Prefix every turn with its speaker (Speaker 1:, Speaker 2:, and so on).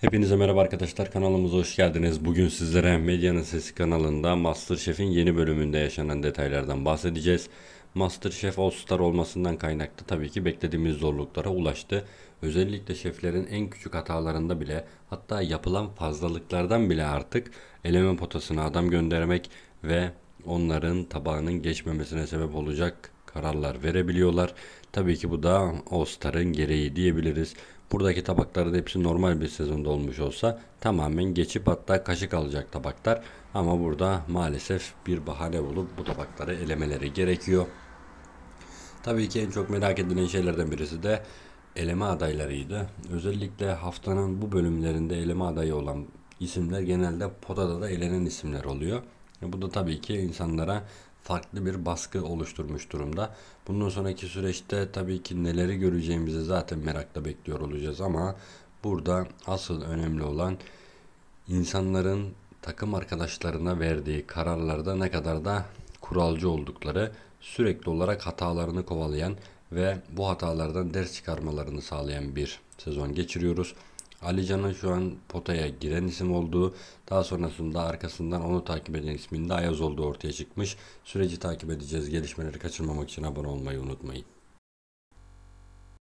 Speaker 1: Hepinize merhaba arkadaşlar kanalımıza hoş geldiniz. Bugün sizlere Medyanın Sesi kanalında Masterchef'in yeni bölümünde yaşanan detaylardan bahsedeceğiz. Masterchef All Star olmasından kaynaklı tabii ki beklediğimiz zorluklara ulaştı. Özellikle şeflerin en küçük hatalarında bile hatta yapılan fazlalıklardan bile artık eleme potasına adam göndermek ve onların tabağının geçmemesine sebep olacak kararlar verebiliyorlar. Tabii ki bu da All-Star'ın gereği diyebiliriz. Buradaki tabakların hepsi normal bir sezonda olmuş olsa tamamen geçip hatta kaşık alacak tabaklar. Ama burada maalesef bir bahane bulup bu tabakları elemeleri gerekiyor. Tabii ki en çok merak edilen şeylerden birisi de eleme adaylarıydı. Özellikle haftanın bu bölümlerinde eleme adayı olan isimler genelde potada da elenen isimler oluyor. E, bu da tabii ki insanlara farklı bir baskı oluşturmuş durumda. Bundan sonraki süreçte tabii ki neleri göreceğimizi zaten merakla bekliyor olacağız ama burada asıl önemli olan insanların takım arkadaşlarına verdiği kararlarda ne kadar da kuralcı oldukları, sürekli olarak hatalarını kovalayan ve bu hatalardan ders çıkarmalarını sağlayan bir sezon geçiriyoruz. Ali Can'ın şu an potaya giren isim olduğu, daha sonrasında arkasından onu takip eden ismin de Ayaz olduğu ortaya çıkmış. Süreci takip edeceğiz. Gelişmeleri kaçırmamak için abone olmayı unutmayın.